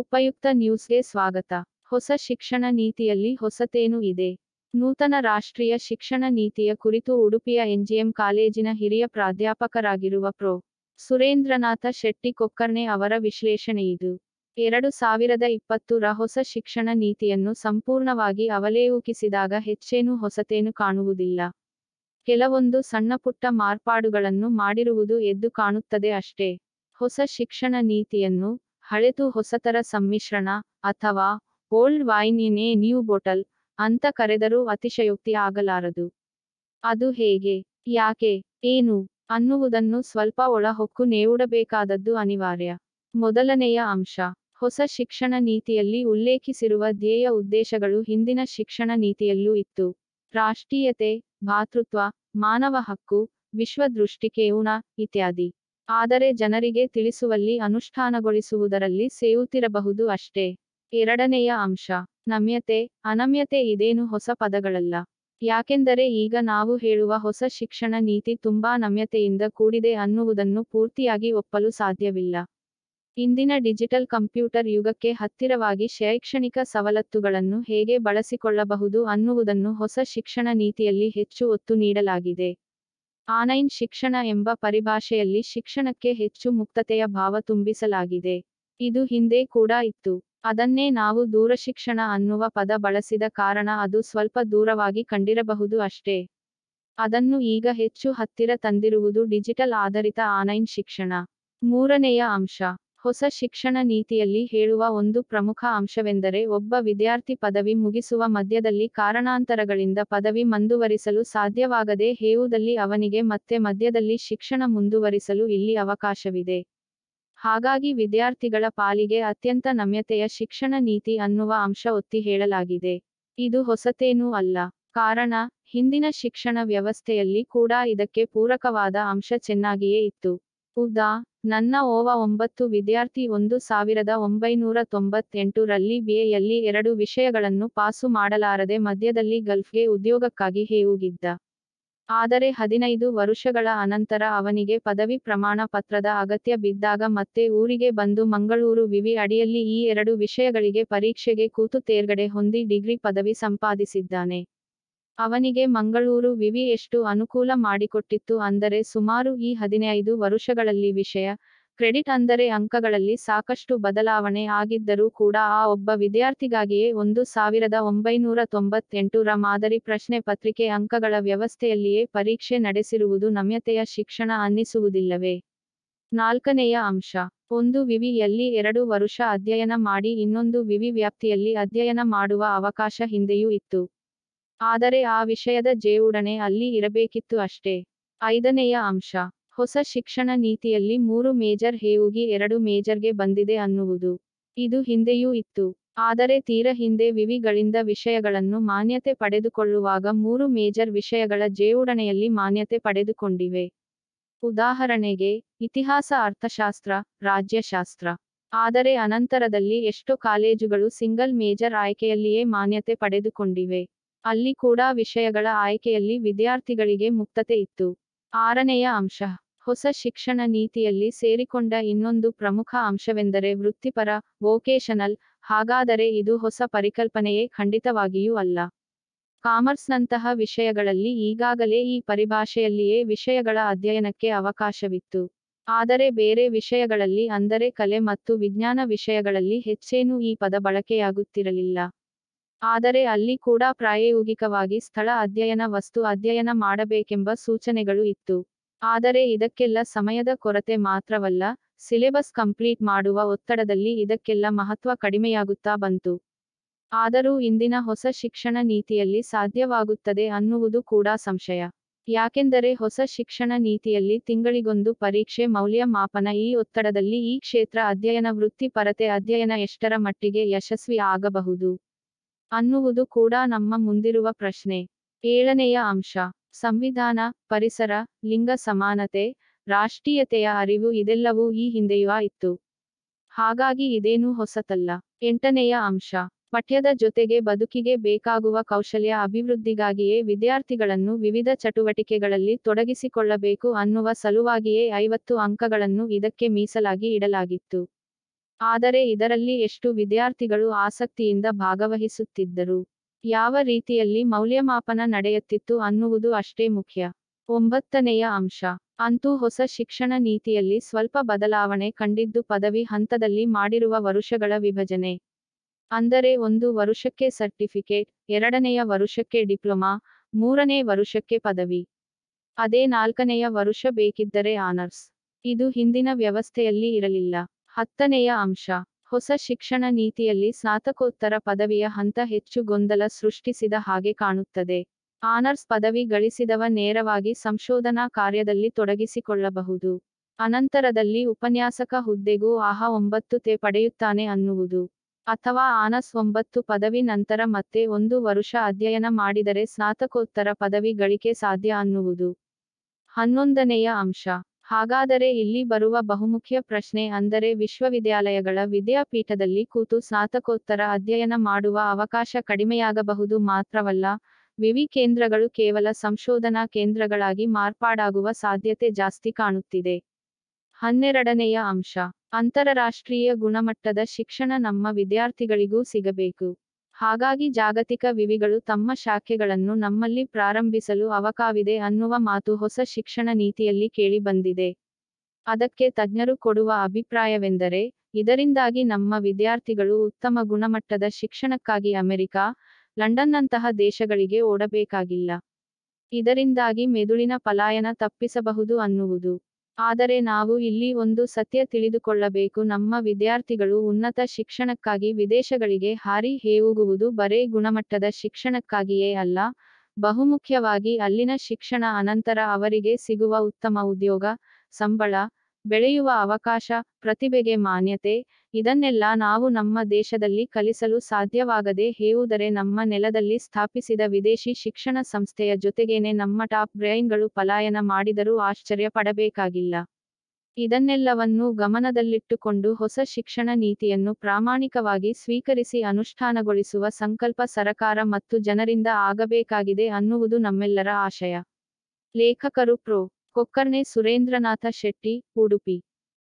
ಉಪಯುಕ್ತ ನ್ಯೂಸ್ಗೆ ಸ್ವಾಗತ ಹೊಸ ಶಿಕ್ಷಣ ನೀತಿಯಲ್ಲಿ ಹೊಸತೇನು ಇದೆ ನೂತನ ರಾಷ್ಟ್ರೀಯ ಶಿಕ್ಷಣ ನೀತಿಯ ಕುರಿತು ಉಡುಪಿಯ ಎನ್ಜಿಎಂ ಕಾಲೇಜಿನ ಹಿರಿಯ ಪ್ರಾಧ್ಯಾಪಕರಾಗಿರುವ ಪ್ರೊ ಸುರೇಂದ್ರನಾಥ ಶೆಟ್ಟಿ ಕೊಕ್ಕರ್ಣೆ ಅವರ ಇದು ಎರಡು ಸಾವಿರದ ಇಪ್ಪತ್ತರ ಹೊಸ ಶಿಕ್ಷಣ ನೀತಿಯನ್ನು ಸಂಪೂರ್ಣವಾಗಿ ಅವಲೇಹುಕಿಸಿದಾಗ ಹೆಚ್ಚೇನು ಹೊಸತೇನು ಕಾಣುವುದಿಲ್ಲ ಕೆಲವೊಂದು ಸಣ್ಣಪುಟ್ಟ ಮಾರ್ಪಾಡುಗಳನ್ನು ಮಾಡಿರುವುದು ಎದ್ದು ಕಾಣುತ್ತದೆ ಅಷ್ಟೇ ಹೊಸ ಶಿಕ್ಷಣ ನೀತಿಯನ್ನು ಹಳೆತು ಹೊಸತರ ಸಮ್ಮಿಶ್ರಣ ಅಥವಾ old wine in a new bottle ಅಂತ ಕರೆದರೂ ಅತಿಶಯೋಕ್ತಿ ಆಗಲಾರದು ಅದು ಹೇಗೆ ಯಾಕೆ ಏನು ಅನ್ನುವುದನ್ನು ಸ್ವಲ್ಪ ಒಳಹೊಕ್ಕು ನೇವುಡಬೇಕಾದದ್ದು ಅನಿವಾರ್ಯ ಮೊದಲನೆಯ ಅಂಶ ಹೊಸ ಶಿಕ್ಷಣ ನೀತಿಯಲ್ಲಿ ಉಲ್ಲೇಖಿಸಿರುವ ಧ್ಯೇಯ ಉದ್ದೇಶಗಳು ಹಿಂದಿನ ಶಿಕ್ಷಣ ನೀತಿಯಲ್ಲೂ ಇತ್ತು ರಾಷ್ಟ್ರೀಯತೆ ಭಾತೃತ್ವ ಮಾನವ ಹಕ್ಕು ವಿಶ್ವ ಉಣ ಇತ್ಯಾದಿ ಆದರೆ ಜನರಿಗೆ ತಿಳಿಸುವಲ್ಲಿ ಅನುಷ್ಠಾನಗೊಳಿಸುವುದರಲ್ಲಿ ಸೇವುತ್ತಿರಬಹುದು ಅಷ್ಟೇ ಎರಡನೆಯ ಅಂಶ ನಮ್ಯತೆ ಅನಮ್ಯತೆ ಇದೇನು ಹೊಸ ಪದಗಳಲ್ಲ ಯಾಕೆಂದರೆ ಈಗ ನಾವು ಹೇಳುವ ಹೊಸ ಶಿಕ್ಷಣ ನೀತಿ ತುಂಬಾ ನಮ್ಯತೆಯಿಂದ ಕೂಡಿದೆ ಅನ್ನುವುದನ್ನು ಪೂರ್ತಿಯಾಗಿ ಒಪ್ಪಲು ಸಾಧ್ಯವಿಲ್ಲ ಇಂದಿನ ಡಿಜಿಟಲ್ ಕಂಪ್ಯೂಟರ್ ಯುಗಕ್ಕೆ ಹತ್ತಿರವಾಗಿ ಶೈಕ್ಷಣಿಕ ಸವಲತ್ತುಗಳನ್ನು ಹೇಗೆ ಬಳಸಿಕೊಳ್ಳಬಹುದು ಅನ್ನುವುದನ್ನು ಹೊಸ ಶಿಕ್ಷಣ ನೀತಿಯಲ್ಲಿ ಹೆಚ್ಚು ಒತ್ತು ನೀಡಲಾಗಿದೆ ಆನ್ಲೈನ್ ಶಿಕ್ಷಣ ಎಂಬ ಪರಿಭಾಷೆಯಲ್ಲಿ ಶಿಕ್ಷಣಕ್ಕೆ ಹೆಚ್ಚು ಮುಕ್ತತೆಯ ಭಾವ ತುಂಬಿಸಲಾಗಿದೆ ಇದು ಹಿಂದೆ ಕೂಡ ಇತ್ತು ಅದನ್ನೇ ನಾವು ದೂರಶಿಕ್ಷಣ ಅನ್ನುವ ಪದ ಬಳಸಿದ ಕಾರಣ ಅದು ಸ್ವಲ್ಪ ದೂರವಾಗಿ ಕಂಡಿರಬಹುದು ಅಷ್ಟೇ ಅದನ್ನು ಈಗ ಹೆಚ್ಚು ಹತ್ತಿರ ತಂದಿರುವುದು ಡಿಜಿಟಲ್ ಆಧಾರಿತ ಆನ್ಲೈನ್ ಶಿಕ್ಷಣ ಮೂರನೆಯ ಅಂಶ ಹೊಸ ಶಿಕ್ಷಣ ನೀತಿಯಲ್ಲಿ ಹೇಳುವ ಒಂದು ಪ್ರಮುಖ ಅಂಶವೆಂದರೆ ಒಬ್ಬ ವಿದ್ಯಾರ್ಥಿ ಪದವಿ ಮುಗಿಸುವ ಮಧ್ಯದಲ್ಲಿ ಕಾರಣಾಂತರಗಳಿಂದ ಪದವಿ ಮುಂದುವರಿಸಲು ಸಾಧ್ಯವಾಗದೆ ಹೇವುದಲ್ಲಿ ಅವನಿಗೆ ಮತ್ತೆ ಮಧ್ಯದಲ್ಲಿ ಶಿಕ್ಷಣ ಮುಂದುವರಿಸಲು ಇಲ್ಲಿ ಅವಕಾಶವಿದೆ ಹಾಗಾಗಿ ವಿದ್ಯಾರ್ಥಿಗಳ ಪಾಲಿಗೆ ಅತ್ಯಂತ ನಮ್ಯತೆಯ ಶಿಕ್ಷಣ ನೀತಿ ಅನ್ನುವ ಅಂಶ ಒತ್ತಿ ಹೇಳಲಾಗಿದೆ ಇದು ಹೊಸತೇನೂ ಅಲ್ಲ ಕಾರಣ ಹಿಂದಿನ ಶಿಕ್ಷಣ ವ್ಯವಸ್ಥೆಯಲ್ಲಿ ಕೂಡ ಇದಕ್ಕೆ ಪೂರಕವಾದ ಅಂಶ ಚೆನ್ನಾಗಿಯೇ ಇತ್ತು ಉದಾ ನನ್ನ ಓವ ಒಂಬತ್ತು ವಿದ್ಯಾರ್ಥಿ ಒಂದು ಸಾವಿರದ ಒಂಬೈನೂರ ತೊಂಬತ್ತೆಂಟು ರಲ್ಲಿ ಬಿಎಯಲ್ಲಿ ಎರಡು ವಿಷಯಗಳನ್ನು ಪಾಸು ಮಾಡಲಾರದೆ ಮಧ್ಯದಲ್ಲಿ ಗಲ್ಫ್ಗೆ ಉದ್ಯೋಗಕ್ಕಾಗಿ ಹೇವುಗಿದ್ದ ಆದರೆ ಹದಿನೈದು ವರುಷಗಳ ಅನಂತರ ಅವನಿಗೆ ಪದವಿ ಪ್ರಮಾಣ ಪತ್ರದ ಅಗತ್ಯ ಬಿದ್ದಾಗ ಮತ್ತೆ ಊರಿಗೆ ಬಂದು ಮಂಗಳೂರು ವಿವಿ ಅಡಿಯಲ್ಲಿ ಈ ಎರಡು ವಿಷಯಗಳಿಗೆ ಪರೀಕ್ಷೆಗೆ ಕೂತು ತೇರ್ಗಡೆ ಹೊಂದಿ ಡಿಗ್ರಿ ಪದವಿ ಸಂಪಾದಿಸಿದ್ದಾನೆ ಅವನಿಗೆ ಮಂಗಳೂರು ವಿವಿ ಎಷ್ಟು ಅನುಕೂಲ ಮಾಡಿಕೊಟ್ಟಿತ್ತು ಅಂದರೆ ಸುಮಾರು ಈ ಹದಿನೈದು ವರುಷಗಳಲ್ಲಿ ವಿಷಯ ಕ್ರೆಡಿಟ್ ಅಂದರೆ ಅಂಕಗಳಲ್ಲಿ ಸಾಕಷ್ಟು ಬದಲಾವಣೆ ಆಗಿದ್ದರೂ ಕೂಡ ಆ ಒಬ್ಬ ವಿದ್ಯಾರ್ಥಿಗಾಗಿಯೇ ಒಂದು ಸಾವಿರದ ಒಂಬೈನೂರ ತೊಂಬತ್ತೆಂಟರ ಮಾದರಿ ಪ್ರಶ್ನೆ ಪತ್ರಿಕೆ ಅಂಕಗಳ ವ್ಯವಸ್ಥೆಯಲ್ಲಿಯೇ ಪರೀಕ್ಷೆ ನಡೆಸಿರುವುದು ನಮ್ಯತೆಯ ಶಿಕ್ಷಣ ಅನ್ನಿಸುವುದಿಲ್ಲವೇ ನಾಲ್ಕನೆಯ ಅಂಶ ಒಂದು ವಿವಿಯಲ್ಲಿ ಎರಡು ವರುಷ ಅಧ್ಯಯನ ಮಾಡಿ ಇನ್ನೊಂದು ವಿವಿ ವ್ಯಾಪ್ತಿಯಲ್ಲಿ ಅಧ್ಯಯನ ಮಾಡುವ ಅವಕಾಶ ಹಿಂದೆಯೂ ಇತ್ತು ಆದರೆ ಆ ವಿಷಯದ ಜೇವುಡಣೆ ಅಲ್ಲಿ ಇರಬೇಕಿತ್ತು ಅಷ್ಟೇ ಐದನೆಯ ಅಂಶ ಹೊಸ ಶಿಕ್ಷಣ ನೀತಿಯಲ್ಲಿ ಮೂರು ಮೇಜರ್ ಹೇವುಗಿ ಎರಡು ಮೇಜರ್ಗೆ ಬಂದಿದೆ ಅನ್ನುವುದು ಇದು ಹಿಂದೆಯೂ ಇತ್ತು ಆದರೆ ತೀರ ಹಿಂದೆ ವಿವಿಗಳಿಂದ ವಿಷಯಗಳನ್ನು ಮಾನ್ಯತೆ ಪಡೆದುಕೊಳ್ಳುವಾಗ ಮೂರು ಮೇಜರ್ ವಿಷಯಗಳ ಜೇವುಡಣೆಯಲ್ಲಿ ಮಾನ್ಯತೆ ಪಡೆದುಕೊಂಡಿವೆ ಉದಾಹರಣೆಗೆ ಇತಿಹಾಸ ಅರ್ಥಶಾಸ್ತ್ರ ರಾಜ್ಯಶಾಸ್ತ್ರ ಆದರೆ ಅನಂತರದಲ್ಲಿ ಎಷ್ಟೋ ಕಾಲೇಜುಗಳು ಸಿಂಗಲ್ ಮೇಜರ್ ಆಯ್ಕೆಯಲ್ಲಿಯೇ ಮಾನ್ಯತೆ ಪಡೆದುಕೊಂಡಿವೆ ಅಲ್ಲಿ ಕೂಡ ವಿಷಯಗಳ ಆಯ್ಕೆಯಲ್ಲಿ ವಿದ್ಯಾರ್ಥಿಗಳಿಗೆ ಮುಕ್ತತೆ ಇತ್ತು ಆರನೆಯ ಅಂಶ ಹೊಸ ಶಿಕ್ಷಣ ನೀತಿಯಲ್ಲಿ ಸೇರಿಕೊಂಡ ಇನ್ನೊಂದು ಪ್ರಮುಖ ಅಂಶವೆಂದರೆ ವೃತ್ತಿಪರ ವೋಕೇಶನಲ್ ಹಾಗಾದರೆ ಇದು ಹೊಸ ಪರಿಕಲ್ಪನೆಯೇ ಖಂಡಿತವಾಗಿಯೂ ಅಲ್ಲ ಕಾಮರ್ಸ್ನಂತಹ ವಿಷಯಗಳಲ್ಲಿ ಈಗಾಗಲೇ ಈ ಪರಿಭಾಷೆಯಲ್ಲಿಯೇ ವಿಷಯಗಳ ಅಧ್ಯಯನಕ್ಕೆ ಅವಕಾಶವಿತ್ತು ಆದರೆ ಬೇರೆ ವಿಷಯಗಳಲ್ಲಿ ಅಂದರೆ ಕಲೆ ಮತ್ತು ವಿಜ್ಞಾನ ವಿಷಯಗಳಲ್ಲಿ ಹೆಚ್ಚೇನೂ ಈ ಪದ ಬಳಕೆಯಾಗುತ್ತಿರಲಿಲ್ಲ ಆದರೆ ಅಲ್ಲಿ ಕೂಡ ಪ್ರಾಯೋಗಿಕವಾಗಿ ಸ್ಥಳ ಅಧ್ಯಯನ ವಸ್ತು ಅಧ್ಯಯನ ಮಾಡಬೇಕೆಂಬ ಸೂಚನೆಗಳು ಇತ್ತು ಆದರೆ ಇದಕ್ಕೆಲ್ಲ ಸಮಯದ ಕೊರತೆ ಮಾತ್ರವಲ್ಲ ಸಿಲೆಬಸ್ ಕಂಪ್ಲೀಟ್ ಮಾಡುವ ಒತ್ತಡದಲ್ಲಿ ಇದಕ್ಕೆಲ್ಲ ಮಹತ್ವ ಕಡಿಮೆಯಾಗುತ್ತಾ ಬಂತು ಆದರೂ ಇಂದಿನ ಹೊಸ ಶಿಕ್ಷಣ ನೀತಿಯಲ್ಲಿ ಸಾಧ್ಯವಾಗುತ್ತದೆ ಅನ್ನುವುದು ಕೂಡ ಸಂಶಯ ಯಾಕೆಂದರೆ ಹೊಸ ಶಿಕ್ಷಣ ನೀತಿಯಲ್ಲಿ ತಿಂಗಳಿಗೊಂದು ಪರೀಕ್ಷೆ ಮೌಲ್ಯಮಾಪನ ಈ ಒತ್ತಡದಲ್ಲಿ ಈ ಕ್ಷೇತ್ರ ಅಧ್ಯಯನ ವೃತ್ತಿಪರತೆ ಅಧ್ಯಯನ ಎಷ್ಟರ ಮಟ್ಟಿಗೆ ಯಶಸ್ವಿ ಆಗಬಹುದು ಅನ್ನುವುದು ಕೂಡ ನಮ್ಮ ಮುಂದಿರುವ ಪ್ರಶ್ನೆ ಏಳನೆಯ ಅಂಶ ಸಂವಿಧಾನ ಪರಿಸರ ಲಿಂಗ ಸಮಾನತೆ ರಾಷ್ಟ್ರೀಯತೆಯ ಅರಿವು ಇದೆಲ್ಲವೂ ಈ ಹಿಂದೆಯೂ ಇತ್ತು ಹಾಗಾಗಿ ಇದೇನೂ ಹೊಸತಲ್ಲ ಎಂಟನೆಯ ಅಂಶ ಪಠ್ಯದ ಜೊತೆಗೆ ಬದುಕಿಗೆ ಬೇಕಾಗುವ ಕೌಶಲ್ಯ ಅಭಿವೃದ್ಧಿಗಾಗಿಯೇ ವಿದ್ಯಾರ್ಥಿಗಳನ್ನು ವಿವಿಧ ಚಟುವಟಿಕೆಗಳಲ್ಲಿ ತೊಡಗಿಸಿಕೊಳ್ಳಬೇಕು ಅನ್ನುವ ಸಲುವಾಗಿಯೇ ಐವತ್ತು ಅಂಕಗಳನ್ನು ಇದಕ್ಕೆ ಮೀಸಲಾಗಿ ಇಡಲಾಗಿತ್ತು ಆದರೆ ಇದರಲ್ಲಿ ಎಷ್ಟು ವಿದ್ಯಾರ್ಥಿಗಳು ಆಸಕ್ತಿಯಿಂದ ಭಾಗವಹಿಸುತ್ತಿದ್ದರು ಯಾವ ರೀತಿಯಲ್ಲಿ ಮೌಲ್ಯಮಾಪನ ನಡೆಯುತ್ತಿತ್ತು ಅನ್ನುವುದು ಅಷ್ಟೇ ಮುಖ್ಯ ಒಂಬತ್ತನೆಯ ಅಂಶ ಅಂತೂ ಹೊಸ ಶಿಕ್ಷಣ ನೀತಿಯಲ್ಲಿ ಸ್ವಲ್ಪ ಬದಲಾವಣೆ ಕಂಡಿದ್ದು ಪದವಿ ಹಂತದಲ್ಲಿ ಮಾಡಿರುವ ವರುಷಗಳ ವಿಭಜನೆ ಅಂದರೆ ಒಂದು ವರುಷಕ್ಕೆ ಸರ್ಟಿಫಿಕೇಟ್ ಎರಡನೆಯ ವರುಷಕ್ಕೆ ಡಿಪ್ಲೊಮಾ ಮೂರನೇ ವರುಷಕ್ಕೆ ಪದವಿ ಅದೇ ನಾಲ್ಕನೆಯ ವರುಷ ಬೇಕಿದ್ದರೆ ಆನರ್ಸ್ ಇದು ಹಿಂದಿನ ವ್ಯವಸ್ಥೆಯಲ್ಲಿ ಇರಲಿಲ್ಲ ಹತ್ತನೆಯ ಅಂಶ ಹೊಸ ಶಿಕ್ಷಣ ನೀತಿಯಲ್ಲಿ ಸ್ನಾತಕೋತ್ತರ ಪದವಿಯ ಹಂತ ಹೆಚ್ಚು ಗೊಂದಲ ಸೃಷ್ಟಿಸಿದ ಹಾಗೆ ಕಾಣುತ್ತದೆ ಆನರ್ಸ್ ಪದವಿ ಗಳಿಸಿದವ ನೇರವಾಗಿ ಸಂಶೋಧನಾ ಕಾರ್ಯದಲ್ಲಿ ತೊಡಗಿಸಿಕೊಳ್ಳಬಹುದು ಅನಂತರದಲ್ಲಿ ಉಪನ್ಯಾಸಕ ಹುದ್ದೆಗೂ ಆಹ ಒಂಬತ್ತು ತೆ ಪಡೆಯುತ್ತಾನೆ ಅನ್ನುವುದು ಅಥವಾ ಆನರ್ಸ್ ಒಂಬತ್ತು ಪದವಿ ನಂತರ ಮತ್ತೆ ಒಂದು ವರುಷ ಅಧ್ಯಯನ ಮಾಡಿದರೆ ಸ್ನಾತಕೋತ್ತರ ಪದವಿ ಗಳಿಕೆ ಸಾಧ್ಯ ಅನ್ನುವುದು ಹನ್ನೊಂದನೆಯ ಅಂಶ ಹಾಗಾದರೆ ಇಲ್ಲಿ ಬರುವ ಬಹುಮುಖ್ಯ ಪ್ರಶ್ನೆ ಅಂದರೆ ವಿಶ್ವವಿದ್ಯಾಲಯಗಳ ವಿದ್ಯಾಪೀಠದಲ್ಲಿ ಕೂತು ಸ್ನಾತಕೋತ್ತರ ಅಧ್ಯಯನ ಮಾಡುವ ಅವಕಾಶ ಕಡಿಮೆಯಾಗಬಹುದು ಮಾತ್ರವಲ್ಲ ವಿವಿ ಕೇಂದ್ರಗಳು ಕೇವಲ ಸಂಶೋಧನಾ ಕೇಂದ್ರಗಳಾಗಿ ಮಾರ್ಪಾಡಾಗುವ ಸಾಧ್ಯತೆ ಜಾಸ್ತಿ ಕಾಣುತ್ತಿದೆ ಹನ್ನೆರಡನೆಯ ಅಂಶ ಅಂತರರಾಷ್ಟ್ರೀಯ ಗುಣಮಟ್ಟದ ಶಿಕ್ಷಣ ನಮ್ಮ ವಿದ್ಯಾರ್ಥಿಗಳಿಗೂ ಸಿಗಬೇಕು ಹಾಗಾಗಿ ಜಾಗತಿಕ ವಿವಿಗಳು ತಮ್ಮ ಶಾಖೆಗಳನ್ನು ನಮ್ಮಲ್ಲಿ ಪ್ರಾರಂಭಿಸಲು ಅವಕಾವಿದೆ ಅನ್ನುವ ಮಾತು ಹೊಸ ಶಿಕ್ಷಣ ನೀತಿಯಲ್ಲಿ ಕೇಳಿಬಂದಿದೆ ಅದಕ್ಕೆ ತಜ್ಞರು ಕೊಡುವ ಅಭಿಪ್ರಾಯವೆಂದರೆ ಇದರಿಂದಾಗಿ ನಮ್ಮ ವಿದ್ಯಾರ್ಥಿಗಳು ಉತ್ತಮ ಗುಣಮಟ್ಟದ ಶಿಕ್ಷಣಕ್ಕಾಗಿ ಅಮೆರಿಕಾ ಲಂಡನ್ನಂತಹ ದೇಶಗಳಿಗೆ ಓಡಬೇಕಾಗಿಲ್ಲ ಇದರಿಂದಾಗಿ ಮೆದುಳಿನ ಪಲಾಯನ ತಪ್ಪಿಸಬಹುದು ಅನ್ನುವುದು ಆದರೆ ನಾವು ಇಲ್ಲಿ ಒಂದು ಸತ್ಯ ತಿಳಿದುಕೊಳ್ಳಬೇಕು ನಮ್ಮ ವಿದ್ಯಾರ್ಥಿಗಳು ಉನ್ನತ ಶಿಕ್ಷಣಕ್ಕಾಗಿ ವಿದೇಶಗಳಿಗೆ ಹಾರಿ ಹೇವುಗುವುದು ಬರೇ ಗುಣಮಟ್ಟದ ಶಿಕ್ಷಣಕ್ಕಾಗಿಯೇ ಅಲ್ಲ ಬಹುಮುಖ್ಯವಾಗಿ ಅಲ್ಲಿನ ಶಿಕ್ಷಣ ಅನಂತರ ಅವರಿಗೆ ಸಿಗುವ ಉತ್ತಮ ಉದ್ಯೋಗ, ಸಂಬಳ ಬೆಳೆಯುವ ಅವಕಾಶ, ಪ್ರತಿಭೆಗೆ ಮಾನ್ಯತೆ, ಇದನ್ನೆಲ್ಲ ನಾವು ನಮ್ಮ ದೇಶದಲ್ಲಿ ಕಲಿಸಲು ಸಾಧ್ಯವಾಗದೆ ಹೇವುದರೆ ನಮ್ಮ ನೆಲದಲ್ಲಿ ಸ್ಥಾಪಿಸಿದ ವಿದೇಶಿ ಶಿಕ್ಷಣ ಸಂಸ್ಥೆಯ ಜೊತೆಗೇನೆ ನಮ್ಮ ಟಾಪ್ ಬ್ರೈನ್ಗಳು ಪಲಾಯನ ಮಾಡಿದರೂ ಆಶ್ಚರ್ಯ ಪಡಬೇಕಾಗಿಲ್ಲ. ಇದನ್ನೆಲ್ಲವನ್ನೂ ಗಮನದಲ್ಲಿಟ್ಟುಕೊಂಡು ಹೊಸ ಶಿಕ್ಷಣ ನೀತಿಯನ್ನು ಪ್ರಾಮಾಣಿಕವಾಗಿ ಸ್ವೀಕರಿಸಿ ಅನುಷ್ಠಾನಗೊಳಿಸುವ ಸಂಕಲ್ಪ ಸರಕಾರ ಮತ್ತು ಜನರಿಂದ ಆಗಬೇಕಾಗಿದೆ ಅನ್ನುವುದು ನಮ್ಮೆಲ್ಲರ ಆಶಯ. ಲೇಖಕರು ಪ್ರೊ. ಕೊಕ್ಕರ್ಣೆ ಸುರೇಂದ್ರನಾಥ ಶೆಟ್ಟಿ ಉಡುಪಿ